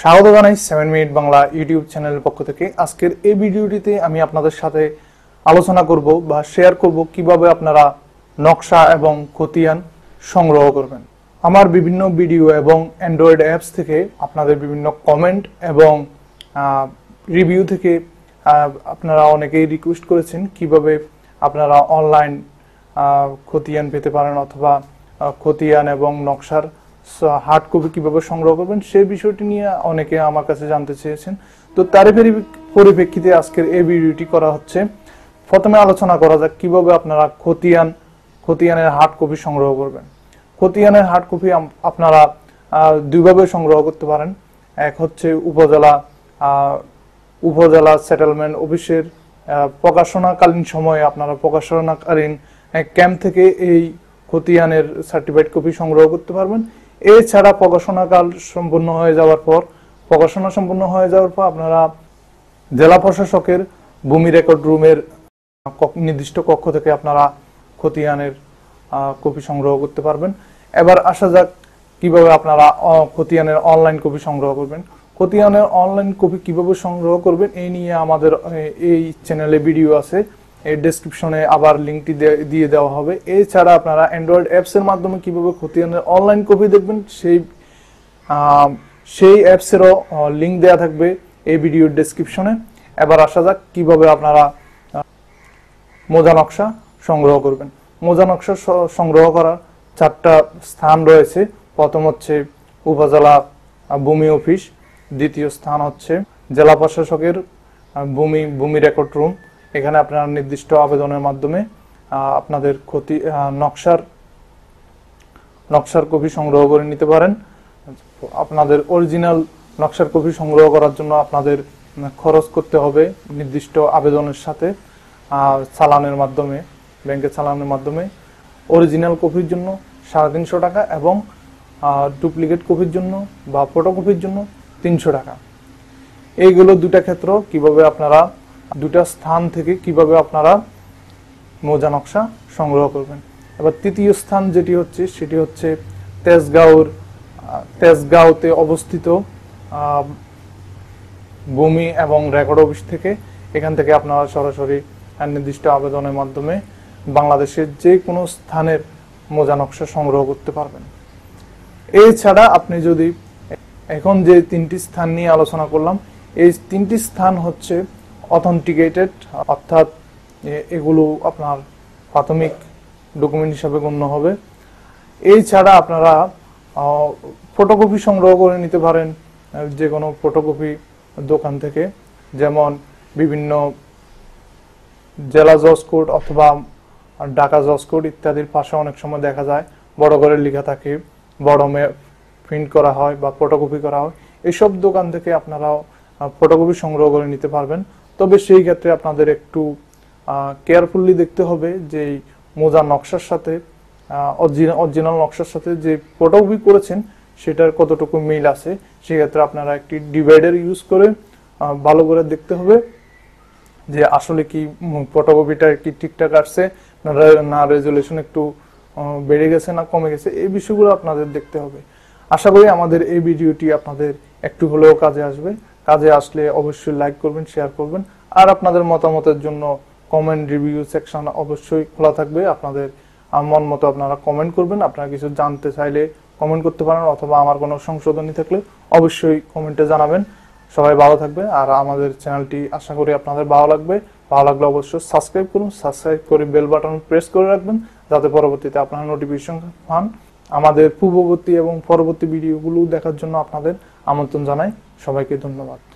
স্বাগত জানাই seven minute Bangla YouTube চ্যানেলের পক্ষ থেকে আজকের এই ভিডিওটিতে আমি আপনাদের সাথে আলোচনা করব বা শেয়ার করব কিভাবে আপনারা নকশা এবং খতিয়ান সংগ্রহ করবেন আমার বিভিন্ন ভিডিও এবং অ্যান্ড্রয়েড অ্যাপস থেকে আপনাদের বিভিন্ন কমেন্ট এবং রিভিউ থেকে আপনারা অনেকেই রিকোয়েস্ট করেছেন কিভাবে আপনারা অনলাইন খতিয়ান পেতে পারেন অথবা খতিয়ান এবং নকশার হার্ড কপি কিভাবে সংগ্রহ করবেন সেই বিষয়টি নিয়ে অনেকে আমার কাছে জানতে চেয়েছেন তো তার পরিপ্রেক্ষিতে আজকের এই ভিডিওটি করা হচ্ছে প্রথমে আলোচনা করা যাক কিভাবে আপনারা খতিয়ান খতিয়ানের হার্ড কপি সংগ্রহ করবেন খতিয়ানের হার্ড কপি আপনারা দুইভাবে সংগ্রহ করতে পারেন এক হচ্ছে উপজেলা উপজেলা সেটেলমেন্ট অফিসের প্রকাশনাকালীন সময়ে আপনারা প্রকাশনাকালীন ক্যাম্প থেকে এই খতিয়ানের সার্টিফাইড কপি সংগ্রহ করতে পারবেন এছাড়া প্রকাশনাকাল সম্পূর্ণ হয়ে যাওয়ার পর প্রকাশনা সম্পূর্ণ হয়ে যাওয়ার পর আপনারা জেলা প্রশাসকের ভূমি রেকর্ড রুমের নির্দিষ্ট কক্ষ থেকে আপনারা খতিয়ানের কপি সংগ্রহ করতে পারবেন এবার আসা যাক কিভাবে আপনারা খতিয়ানের অনলাইন কপি সংগ্রহ করবেন খতিয়ানের অনলাইন কপি কিভাবে সংগ্রহ করবেন এই নিয়ে আমাদের এই চ্যানেলে ভিডিও আছে এই ডেসক্রিপশনে আবার লিঙ্কটি দিয়ে দেওয়া হবে এছাড়া আপনারা অ্যান্ড্রয়েড অ্যাপসের মাধ্যমে কীভাবে খতিয়ানের অনলাইন কপি দেখবেন সেই সেই অ্যাপসেরও লিঙ্ক দেওয়া থাকবে এই ভিডিওর ডেসক্রিপশনে এবার আসা যাক কীভাবে আপনারা মোজা নকশা সংগ্রহ করবেন মোজা নকশা সংগ্রহ করার চারটা স্থান রয়েছে প্রথম হচ্ছে উপজেলা ভূমি অফিস দ্বিতীয় স্থান হচ্ছে জেলা প্রশাসকের ভূমি ভূমি রেকর্ড রুম এখানে আপনারা নির্দিষ্ট আবেদনের মাধ্যমে আপনাদের ক্ষতি নকশার নকশার কপি সংগ্রহ করে নিতে পারেন আপনাদের অরিজিনাল নকশার কপি সংগ্রহ করার জন্য আপনাদের খরচ করতে হবে নির্দিষ্ট আবেদনের সাথে চালানের মাধ্যমে ব্যাংকের চালানের মাধ্যমে অরিজিনাল কপির জন্য সাড়ে তিনশো টাকা এবং ডুপ্লিকেট কপির জন্য বা ফটোকপির জন্য তিনশো টাকা এইগুলো দুটা ক্ষেত্র কিভাবে আপনারা দুটা স্থান থেকে কিভাবে আপনারা মোজা নকশা সংগ্রহ করবেন এবার তৃতীয় স্থান যেটি হচ্ছে সেটি হচ্ছে তেজগাঁওর তেজগাঁওতে অবস্থিত ভূমি এবং রেকর্ড অফিস থেকে এখান থেকে আপনারা সরাসরি নির্দিষ্ট আবেদনের মাধ্যমে বাংলাদেশের যে কোনো স্থানের মোজা নকশা সংগ্রহ করতে পারবেন এছাড়া আপনি যদি এখন যে তিনটি স্থান নিয়ে আলোচনা করলাম এই তিনটি স্থান হচ্ছে অথেন্টিকেটেড অর্থাৎ এগুলো আপনার প্রাথমিক ডকুমেন্ট হিসাবে গণ্য হবে এই ছাড়া আপনারা ফটোকপি সংগ্রহ করে নিতে পারেন যে কোনো ফটোকপি দোকান থেকে যেমন বিভিন্ন জেলা জজ কোর্ট অথবা ঢাকা জজ কোর্ট ইত্যাদির পাশে অনেক সময় দেখা যায় বড় করে লেখা থাকে বড় মে প্রিন্ট করা হয় বা ফটোকপি করা হয় এসব দোকান থেকে আপনারাও ফটোকপি সংগ্রহ করে নিতে পারবেন তবে সেই ক্ষেত্রে আপনাদের একটু কেয়ারফুললি দেখতে হবে যে মোজা নকশার সাথে অরিজিনাল নকশার সাথে যে ফটোকপি করেছেন সেটার কতটুকু মিল আছে সেক্ষেত্রে আপনারা একটি ডিভাইডার ইউজ করে ভালো করে দেখতে হবে যে আসলে কি ফটোকপিটা কি ঠিকঠাক আসছে না রেজুলেশন একটু বেড়ে গেছে না কমে গেছে এই বিষয়গুলো আপনাদের দেখতে হবে আশা করি আমাদের এই ভিডিওটি আপনাদের একটু হলেও কাজে আসবে কাজে আসলে অবশ্যই লাইক করবেন শেয়ার করবেন আর আপনাদের মতামতের জন্য কমেন্ট রিভিউ সেকশন অবশ্যই খোলা থাকবে আপনাদের মন মতো আপনারা কমেন্ট করবেন আপনারা কিছু জানতে চাইলে কমেন্ট করতে পারেন অথবা আমার কোনো সংশোধনী থাকলে অবশ্যই কমেন্টে জানাবেন সবাই ভালো থাকবে আর আমাদের চ্যানেলটি আশা করি আপনাদের ভালো লাগবে ভালো লাগলে অবশ্যই সাবস্ক্রাইব করুন সাবস্ক্রাইব করে বেল বাটন প্রেস করে রাখবেন যাতে পরবর্তীতে আপনারা নোটিফিকেশন পান আমাদের পূর্ববর্তী এবং পরবর্তী ভিডিওগুলো দেখার জন্য আপনাদের আমন্ত্রণ জানাই সবাইকে ধন্যবাদ